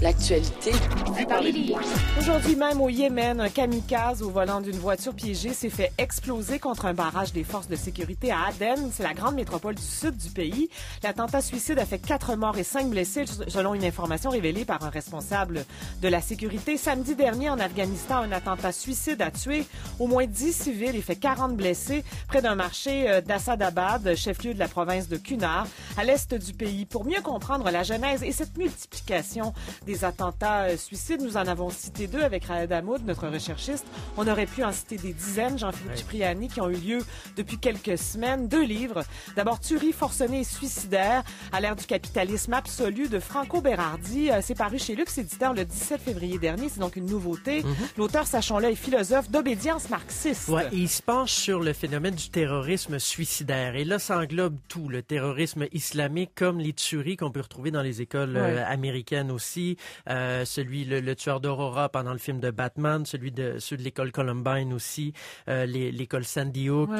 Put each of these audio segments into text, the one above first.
L'actualité Aujourd'hui même au Yémen, un kamikaze au volant d'une voiture piégée s'est fait exploser contre un barrage des forces de sécurité à Aden. C'est la grande métropole du sud du pays. L'attentat suicide a fait quatre morts et cinq blessés, selon une information révélée par un responsable de la sécurité. Samedi dernier, en Afghanistan, un attentat suicide a tué au moins dix civils et fait 40 blessés près d'un marché euh, d'Assadabad, chef-lieu de la province de Kunar, à l'est du pays. Pour mieux comprendre la genèse et cette multiplication des attentats euh, suicides. Nous en avons cité deux avec Raed Amoud, notre recherchiste. On aurait pu en citer des dizaines, Jean-Philippe Cipriani, qui ont eu lieu depuis quelques semaines. Deux livres. D'abord, Tuerie forcenée et suicidaire à l'ère du capitalisme absolu de Franco Berardi. Euh, c'est paru chez Lux Éditeur le 17 février dernier. C'est donc une nouveauté. Mhm. L'auteur, sachons-le, est philosophe d'obédience marxiste. Ouais, et il se penche sur le phénomène du terrorisme suicidaire. Et là, ça englobe tout. Le terrorisme islamique comme les tueries qu'on peut retrouver dans les écoles euh, américaines aussi, euh, celui le, tueur d'Aurora pendant le film de Batman, celui de ceux de l'école Columbine aussi, euh, l'école Sandy Hook. Ou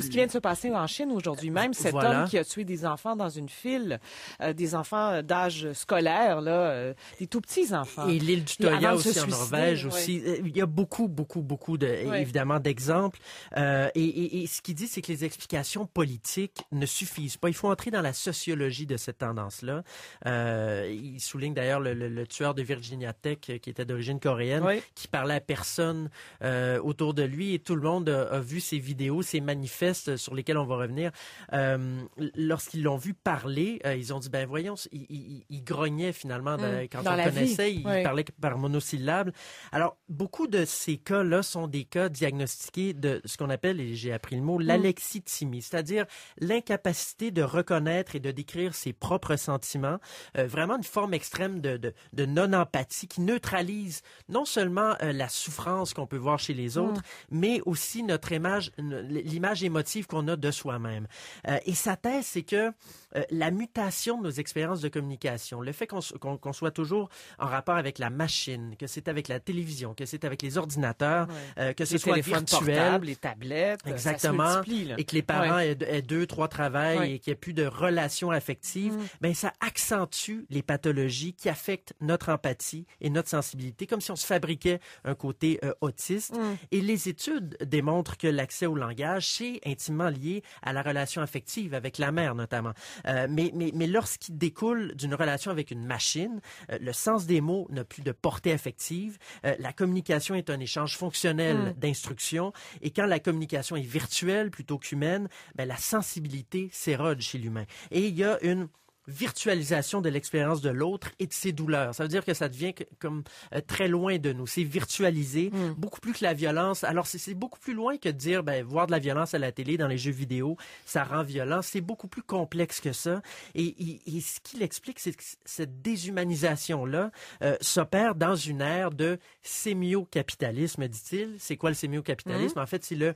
ce qui vient de se passer en Chine aujourd'hui même, cet homme qui a tué des enfants dans une file, euh, des enfants d'âge scolaire là, des tout petits enfants. Et l'île du Toya aussi en Norvège aussi. Il y a beaucoup, beaucoup, beaucoup de évidemment d'exemples. Et, ce qu'il dit, c'est que les explications politiques ne suffisent pas. Il faut entrer dans la sociologie de cette tendance-là. il souligne d'ailleurs le, le, tueur de Virginia Tech euh, qui était d'origine coréenne, qui parlait à personne euh, autour de lui et tout le monde a, vu ces vidéos, ces manifestes sur lesquels on va revenir. Euh, lorsqu'ils l'ont vu parler, ils ont dit ben voyons, il, grognait finalement hum, quand on le connaissait, il parlait par monosyllabes. Alors beaucoup de ces cas-là sont des cas diagnostiqués de ce qu'on appelle, et j'ai appris le mot, hum. l'alexithymie, c'est-à-dire l'incapacité de reconnaître et de décrire ses propres sentiments, vraiment une forme extrême de, de non-empathie qui neutralise non seulement euh, la souffrance qu'on peut voir chez les mm. autres, mais aussi notre image, l'image émotive qu'on a de soi-même. Euh, et sa thèse, c'est que euh, la mutation de nos expériences de communication, le fait qu'on soit toujours en rapport avec la machine, que c'est avec la télévision, que c'est avec les ordinateurs, que ce soit virtuel, portables, les tablettes, exactement, et que les parents aient, deux, trois travails et qu'il n'y ait plus de relations affectives, mm. ben ça accentue les pathologies qui affectent notre empathie et notre sensibilité, comme si on se fabriquait un côté euh, autiste. Mm. Et les études démontrent que l'accès au langage, c'est intimement lié à la relation affective avec la mère notamment. Euh, mais lorsqu'il découle d'une relation avec une machine, euh, le sens des mots n'a plus de portée affective. la communication est un échange fonctionnel mm. d'instruction, d'instructions. Et quand la communication est virtuelle plutôt qu'humaine, ben, la sensibilité s'érode chez l'humain. Et il y a une virtualisation de l'expérience de l'autre et de ses douleurs. Ça veut dire que ça devient comme euh, très loin de nous. C'est virtualisé, mm. beaucoup plus que la violence. Alors c'est beaucoup plus loin que de dire ben, voir de la violence à la télé, dans les jeux vidéo, ça rend violent. C'est beaucoup plus complexe que ça. Et, ce qu'il explique, c'est que cette déshumanisation-là euh, s'opère dans une ère de sémiocapitalisme, dit-il. C'est quoi le sémiocapitalisme? capitalisme mm. En fait, c'est le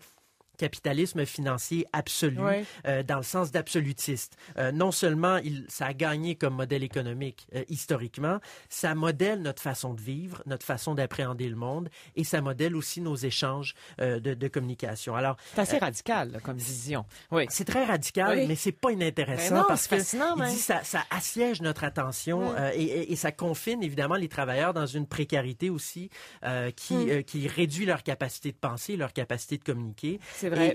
capitalisme financier absolu, euh, dans le sens d'absolutiste. Euh, non seulement il, ça a gagné comme modèle économique euh, historiquement, ça modèle notre façon de vivre, notre façon d'appréhender le monde, et ça modèle aussi nos échanges de, communication. Alors, c'est assez radical comme vision. Oui. C'est très radical, mais mais c'est pas ben inintéressant non, parce que ça, assiège notre attention et, ça confine évidemment les travailleurs dans une précarité aussi qui, mm. qui réduit leur capacité de penser, leur capacité de communiquer.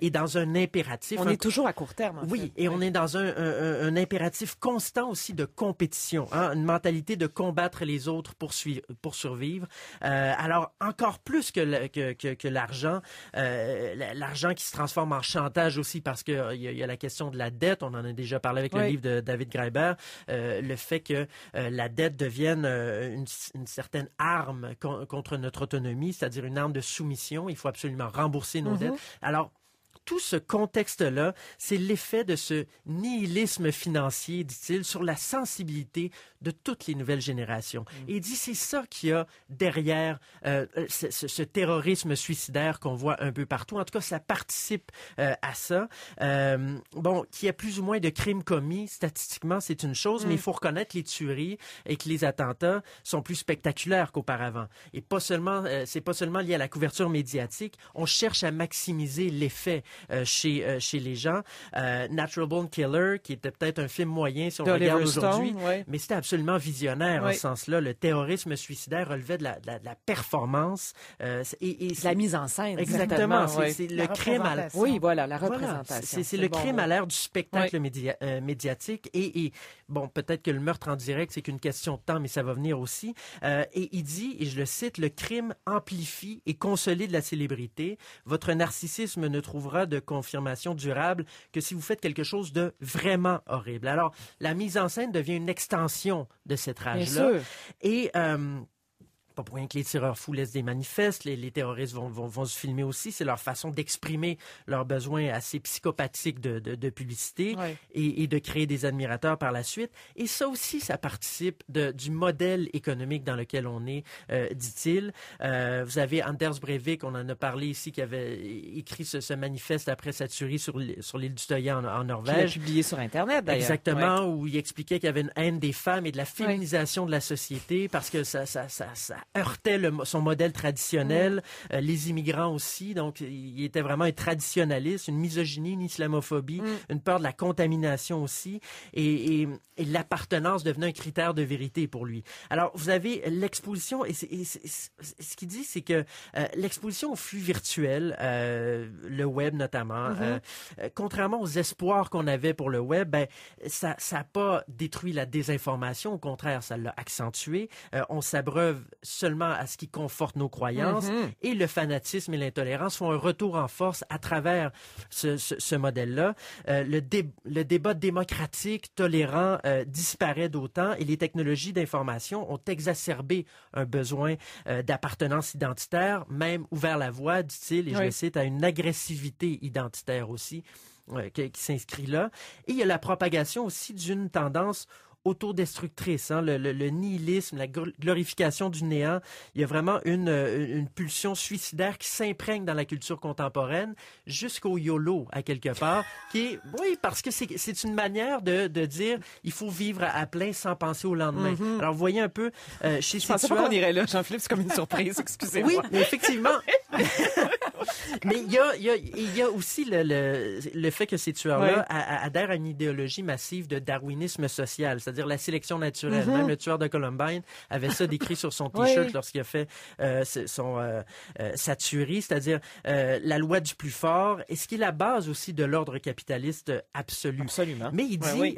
Et, dans un impératif. On est toujours à court terme. oui, et on est dans un, un, un, impératif constant aussi de compétition, hein, une mentalité de combattre les autres pour, pour survivre. Euh, alors encore plus que l'argent, que, que, l'argent euh, qui se transforme en chantage aussi parce que euh, il y, a, la question de la dette. On en a déjà parlé avec le livre de David Greiber, euh, le fait que euh, la dette devienne euh, une, une, certaine arme contre notre autonomie, c'est-à-dire une arme de soumission. Il faut absolument rembourser nos mhm. dettes. Alors, tout ce contexte-là, c'est l'effet de ce nihilisme financier, dit-il, sur la sensibilité de toutes les nouvelles générations. Mm. Et il dit, c'est ça qu'il y a derrière euh, euh, ce, terrorisme suicidaire qu'on voit un peu partout. En tout cas, ça participe euh, à ça. bon, qu'il y a plus ou moins de crimes commis, statistiquement, c'est une chose, mais il mm. faut reconnaître les tueries et que les attentats sont plus spectaculaires qu'auparavant. Et pas seulement, c'est pas seulement lié à la couverture médiatique. On cherche à maximiser l'effet. Euh, chez, euh, chez les gens. Euh, Natural Born Killer, qui était peut-être un film moyen si on regarde aujourd'hui, mais c'était absolument visionnaire en ce sens-là. Le terrorisme suicidaire relevait de la, performance et, de la mise en scène. Exactement. C'est le crime à Oui, voilà, la représentation. c'est le crime à l'ère du spectacle médiatique. Et, bon, peut-être que le meurtre en direct, c'est qu'une question de temps, mais ça va venir aussi. et il dit, et je le cite, le crime amplifie et consolide la célébrité. Votre narcissisme ne trouvera de confirmation durable que si vous faites quelque chose de vraiment horrible. Alors, la mise en scène devient une extension de cette rage-là. Et... Euh, pas pour rien que les tireurs fous laissent des manifestes. Les, terroristes vont, vont, vont, se filmer aussi. C'est leur façon d'exprimer leurs besoins assez psychopathiques de, de, publicité et, de créer des admirateurs par la suite. Et ça aussi, ça participe du modèle économique dans lequel on est, euh, dit-il. Euh, vous avez Anders Breivik, on en a parlé ici, qui avait écrit ce, manifeste après sa sur, l'île du Toya en, Norvège. publié sur Internet, d'ailleurs. Exactement, où il expliquait qu'il y avait une haine des femmes et de la féminisation de la société parce que ça, ça, ça, ça heurtait son modèle traditionnel, euh, les immigrants aussi. Donc, il était vraiment un traditionaliste, une misogynie, une islamophobie, mm. une peur de la contamination aussi. Et, l'appartenance devenait un critère de vérité pour lui. Alors, vous avez l'exposition, et, ce qu'il dit, c'est que euh, l'exposition au flux virtuel, euh, le web notamment, mm-hmm. contrairement aux espoirs qu'on avait pour le web, ben, ça n'a pas détruit la désinformation, au contraire, ça l'a accentué. on s'abreuve seulement à ce qui conforte nos croyances, mhm. et le fanatisme et l'intolérance font un retour en force à travers ce, modèle-là. Euh, le, débat démocratique, tolérant, euh, disparaît d'autant, et les technologies d'information ont exacerbé un besoin euh, d'appartenance identitaire, même ouvert la voie, dit-il, et je le cite, à une agressivité identitaire aussi qui s'inscrit là. Et il y a la propagation aussi d'une tendance autodestructrice, hein. le, nihilisme, la glorification du néant. Il y a vraiment euh, une, pulsion suicidaire qui s'imprègne dans la culture contemporaine jusqu'au YOLO, à quelque part, qui est, oui, parce que c'est une manière de, dire, il faut vivre à plein sans penser au lendemain. Mm-hmm. Alors, vous voyez un peu, euh, chez Je pensais pas qu'on irait là, Jean-Philippe, c'est comme une surprise, excusez-moi. Oui, mais effectivement. Mais il y a, y, a, y a, aussi le, le, fait que ces tueurs-là adhèrent à une idéologie massive de darwinisme social, c'est-à-dire la sélection naturelle. Mm-hmm. Même le tueur de Columbine avait ça décrit sur son T-shirt lorsqu'il a fait euh, son, euh, euh, sa tuerie, c'est-à-dire la loi du plus fort, et ce qui est la base aussi de l'ordre capitaliste absolu. Absolument. Mais il dit,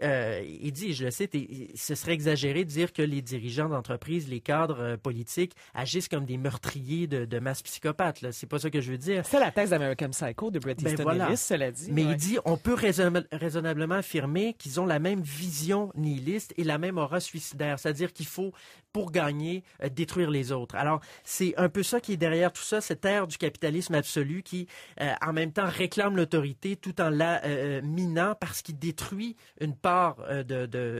il dit, je le cite, ce serait exagéré de dire que les dirigeants d'entreprise, les cadres politiques agissent comme des meurtriers de, de masse psychopathe là. C'est pas ça que je veux dire. C'est la thèse d'American Psycho de Bret ben Easton voilà. cela dit. Mais il dit, on peut raisonnablement affirmer qu'ils ont la même vision nihiliste et la même aura suicidaire. C'est-à-dire qu'il faut pour gagner, euh, détruire les autres. Alors, c'est un peu ça qui est derrière tout ça, cette ère du capitalisme absolu qui, euh, en même temps, réclame l'autorité tout en la euh, minant parce qu'il détruit une part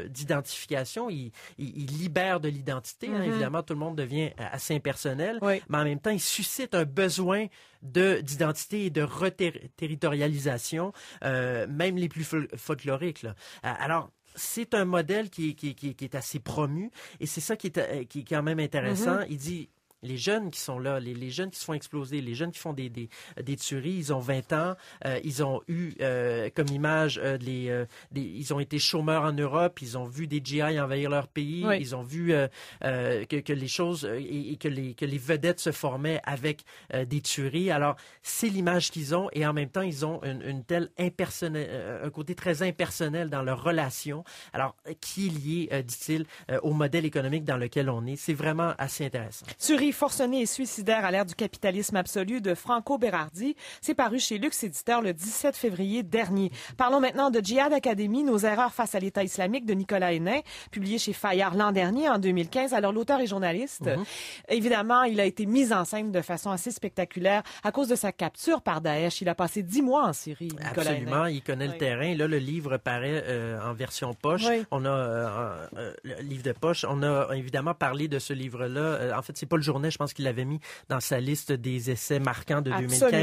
d'identification. il, libère de l'identité. Hein. Mm-hmm. évidemment, tout le monde devient assez impersonnel, mais en même temps, il suscite un besoin d'identité et de reterritorialisation, même les plus folkloriques. Alors, c'est un modèle qui, est assez promu et c'est ça qui est, euh, qui est quand même mm-hmm. intéressant. Il dit les jeunes qui sont là, les, jeunes qui se font exploser, les jeunes qui font des, des, des tueries, ils ont 20 ans, euh, ils ont eu euh, comme image, euh, les, ils ont été chômeurs en Europe, ils ont vu des GI envahir leur pays, ils ont vu que, les choses et, que, les, que les vedettes se formaient avec des tueries. Alors, c'est l'image qu'ils ont et en même temps, ils ont une, telle impersonnel, un côté très impersonnel dans leurs relations. Alors, qui est lié, dit-il, au modèle économique dans lequel on est. C'est vraiment assez intéressant. Forcené et suicidaire à l'ère du capitalisme absolu de Franco Berardi, c'est paru chez Lux Éditeur le 17 février dernier. Parlons maintenant de Jihad Academy, nos erreurs face à l'État islamique de Nicolas Hénin, publié chez Fayard l'an dernier, en 2015. Alors, l'auteur est journaliste. Mhm. Évidemment, il a été mis en scène de façon assez spectaculaire à cause de sa capture par Daesh. Il a passé dix mois en Syrie, Nicolas Absolument, il connaît le terrain. Là, le livre paraît euh, en version poche. On a, euh, euh, le livre de poche, on a évidemment parlé de ce livre-là. en fait, c'est pas le journal je pense qu'il l'avait mis dans sa liste des essais marquants de 2015.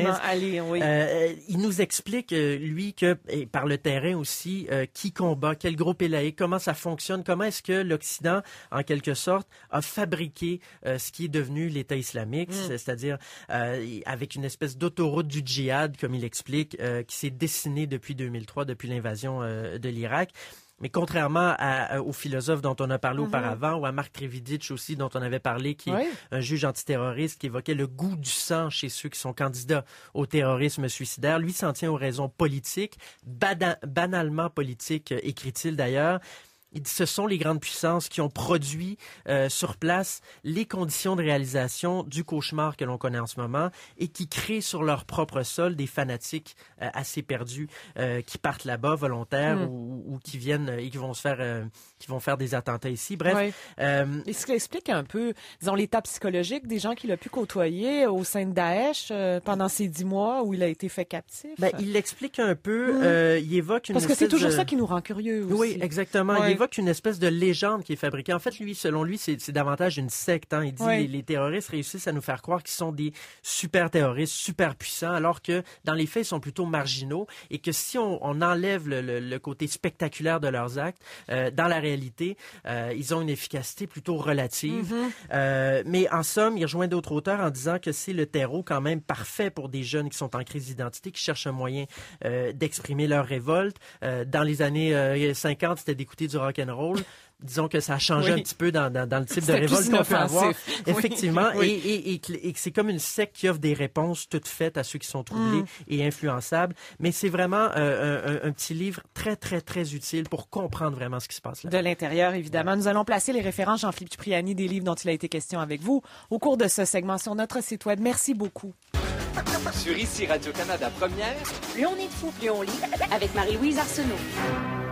Euh, il nous explique, euh, lui, que par le terrain aussi, euh, qui combat, quel groupe est et comment ça fonctionne, comment est-ce que l'Occident, en quelque sorte, a fabriqué ce qui est devenu l'État islamique, mm. c'est-à-dire avec une espèce d'autoroute du djihad, comme il explique, qui s'est dessinée depuis 2003, depuis l'invasion de l'Irak. Mais contrairement euh, aux philosophes dont on a parlé mhm. auparavant, ou à Marc Trevidic aussi, dont on avait parlé, qui est un juge antiterroriste qui évoquait le goût du sang chez ceux qui sont candidats au terrorisme suicidaire, lui s'en tient aux raisons politiques, banalement politiques, euh, écrit-il d'ailleurs, ce sont les grandes puissances qui ont produit euh, sur place les conditions de réalisation du cauchemar que l'on connaît en ce moment et qui créent sur leur propre sol des fanatiques euh, assez perdus euh, qui partent là-bas volontaires hmm. ou, qui viennent et qui vont se faire qui vont faire des attentats ici. Bref, est-ce que explique un peu disons l'état psychologique des gens qu'il a pu côtoyer au sein de Daesh pendant ces dix mois où il a été fait captif ben, il l'explique un peu. Hmm. il évoque une parce que c'est toujours ça qui nous rend curieux. Oui, exactement qu'une une espèce de légende qui est fabriquée. En fait, lui, selon lui, c'est davantage une secte. Hein. Il dit que les, terroristes réussissent à nous faire croire qu'ils sont des super terroristes, super puissants, alors que dans les faits, ils sont plutôt marginaux et que si on, enlève le, côté spectaculaire de leurs actes, euh, dans la réalité, euh, ils ont une efficacité plutôt relative. Mm-hmm. Euh, mais en somme, il rejoint d'autres auteurs en disant que c'est le terreau quand même parfait pour des jeunes qui sont en crise d'identité, qui cherchent un moyen d'exprimer leur révolte. dans les années 50, c'était d'écouter du roll disons que ça a changé un petit peu dans, le type de révolte qu'on peut avoir. Effectivement, et, et, c'est comme une secte qui offre des réponses toutes faites à ceux qui sont troublés mm. et influençables. Mais c'est vraiment euh, un, petit livre très, très, très utile pour comprendre vraiment ce qui se passe là. De l'intérieur, évidemment. Nous allons placer les références, Jean-Philippe Dupriani, des livres dont il a été question avec vous au cours de ce segment sur notre site web. Merci beaucoup. Sur ICI Radio-Canada Première, plus on est fou, plus on lit, avec Marie-Louise Arsenault.